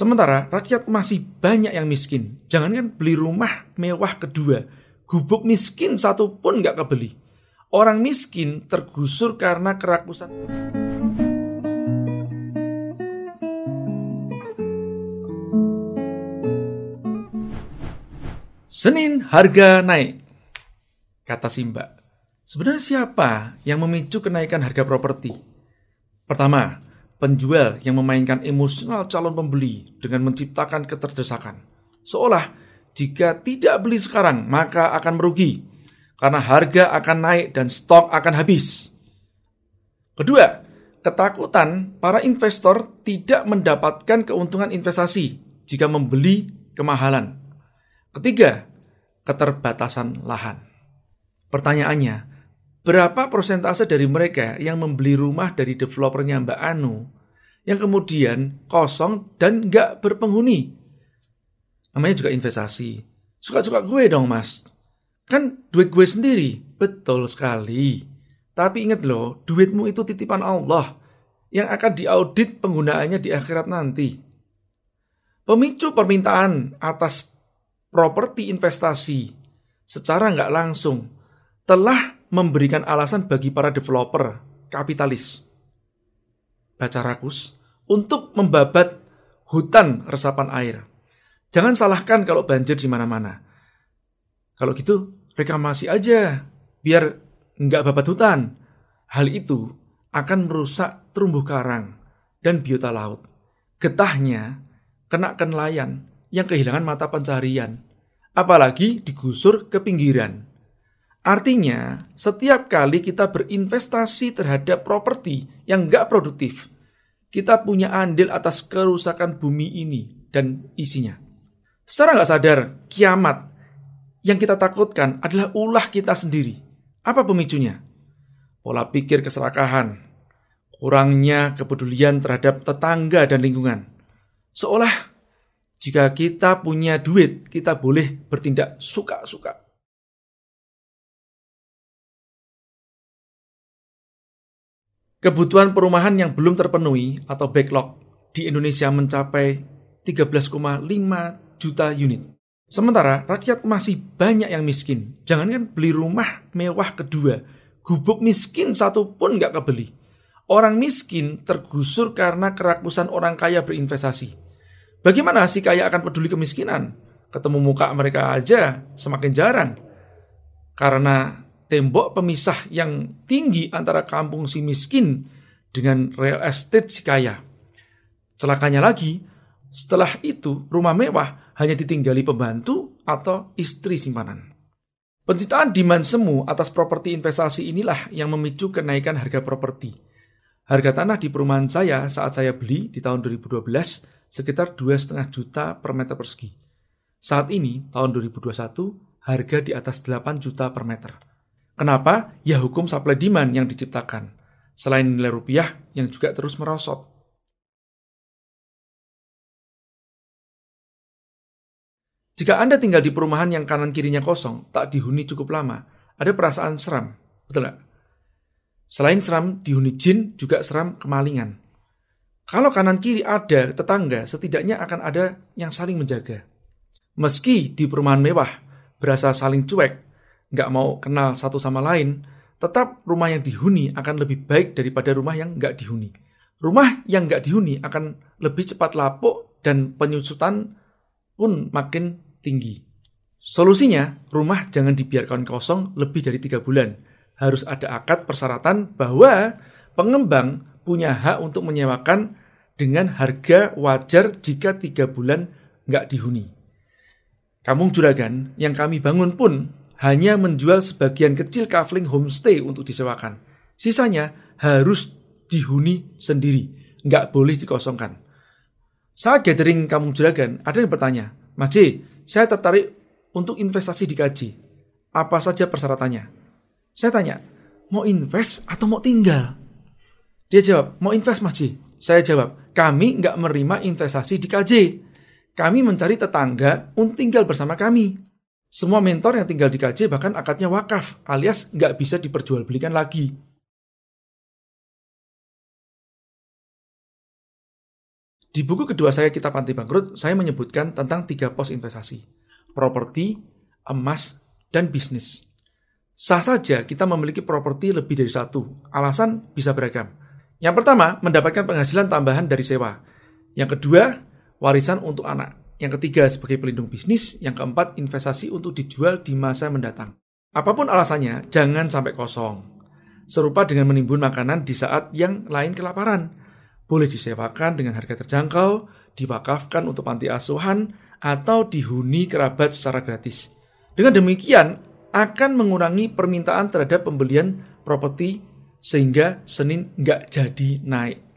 Sementara rakyat masih banyak yang miskin. Jangankan beli rumah mewah kedua, gubuk miskin satu pun nggak kebeli. Orang miskin tergusur karena kerakusan. Senin harga naik, kata Simba. Sebenarnya siapa yang memicu kenaikan harga properti? Pertama, penjual yang memainkan emosional calon pembeli dengan menciptakan keterdesakan. Seolah jika tidak beli sekarang maka akan merugi karena harga akan naik dan stok akan habis. Kedua, ketakutan para investor tidak mendapatkan keuntungan investasi jika membeli kemahalan. Ketiga, keterbatasan lahan. Pertanyaannya, berapa persentase dari mereka yang membeli rumah dari developernya Mbak Anu yang kemudian kosong dan nggak berpenghuni. Namanya juga investasi. Suka-suka gue dong mas. Kan duit gue sendiri. Betul sekali. Tapi ingat loh, duitmu itu titipan Allah yang akan diaudit penggunaannya di akhirat nanti. Pemicu permintaan atas properti investasi secara nggak langsung telah memberikan alasan bagi para developer kapitalis baca rakus untuk membabat hutan resapan air. Jangan salahkan kalau banjir di mana-mana. Kalau gitu, reklamasi aja, biar nggak babat hutan. Hal itu akan merusak terumbu karang dan biota laut. Getahnya kena nelayan yang kehilangan mata pencarian, apalagi digusur ke pinggiran. Artinya, setiap kali kita berinvestasi terhadap properti yang nggak produktif, kita punya andil atas kerusakan bumi ini dan isinya. Secara nggak sadar, kiamat yang kita takutkan adalah ulah kita sendiri. Apa pemicunya? Pola pikir keserakahan, kurangnya kepedulian terhadap tetangga dan lingkungan. Seolah jika kita punya duit, kita boleh bertindak suka-suka Kebutuhan perumahan yang belum terpenuhi atau backlog di Indonesia mencapai 13,5 juta unit. Sementara rakyat masih banyak yang miskin. Jangankan beli rumah mewah kedua, gubuk miskin satu pun nggak kebeli. Orang miskin tergusur karena kerakusan orang kaya berinvestasi. Bagaimana si kaya akan peduli kemiskinan? Ketemu muka mereka aja semakin jarang. Karena tembok pemisah yang tinggi antara kampung si miskin dengan real estate si kaya. Celakanya lagi, setelah itu rumah mewah hanya ditinggali pembantu atau istri simpanan. Penciptaan demand semu atas properti investasi inilah yang memicu kenaikan harga properti. Harga tanah di perumahan saya saat saya beli di tahun 2012 sekitar 2,5 juta per meter persegi. Saat ini, tahun 2021, harga di atas 8 juta per meter. Kenapa? Ya hukum supply demand yang diciptakan. Selain nilai rupiah yang juga terus merosot. Jika Anda tinggal di perumahan yang kanan kirinya kosong, tak dihuni cukup lama, ada perasaan seram, betul Selain seram, dihuni jin juga seram kemalingan. Kalau kanan kiri ada tetangga, setidaknya akan ada yang saling menjaga. Meski di perumahan mewah, berasa saling cuek nggak mau kenal satu sama lain, tetap rumah yang dihuni akan lebih baik daripada rumah yang nggak dihuni. Rumah yang nggak dihuni akan lebih cepat lapuk dan penyusutan pun makin tinggi. Solusinya, rumah jangan dibiarkan kosong lebih dari tiga bulan. Harus ada akad persyaratan bahwa pengembang punya hak untuk menyewakan dengan harga wajar jika tiga bulan nggak dihuni. Kampung Juragan yang kami bangun pun hanya menjual sebagian kecil kafling homestay untuk disewakan. Sisanya harus dihuni sendiri, nggak boleh dikosongkan. Saat gathering kamu Juragan, ada yang bertanya, Mas J, saya tertarik untuk investasi di KJ, Apa saja persyaratannya? Saya tanya, mau invest atau mau tinggal? Dia jawab, mau invest Mas J. Saya jawab, kami nggak menerima investasi di KJ. Kami mencari tetangga untuk tinggal bersama kami. Semua mentor yang tinggal di KJ bahkan akadnya wakaf, alias nggak bisa diperjualbelikan lagi. Di buku kedua saya Kitab Anti Bangkrut, saya menyebutkan tentang tiga pos investasi, properti, emas, dan bisnis. Sah saja kita memiliki properti lebih dari satu, alasan bisa beragam. Yang pertama, mendapatkan penghasilan tambahan dari sewa. Yang kedua, warisan untuk anak yang ketiga sebagai pelindung bisnis, yang keempat investasi untuk dijual di masa mendatang. Apapun alasannya, jangan sampai kosong. Serupa dengan menimbun makanan di saat yang lain kelaparan. Boleh disewakan dengan harga terjangkau, diwakafkan untuk panti asuhan, atau dihuni kerabat secara gratis. Dengan demikian, akan mengurangi permintaan terhadap pembelian properti sehingga Senin nggak jadi naik.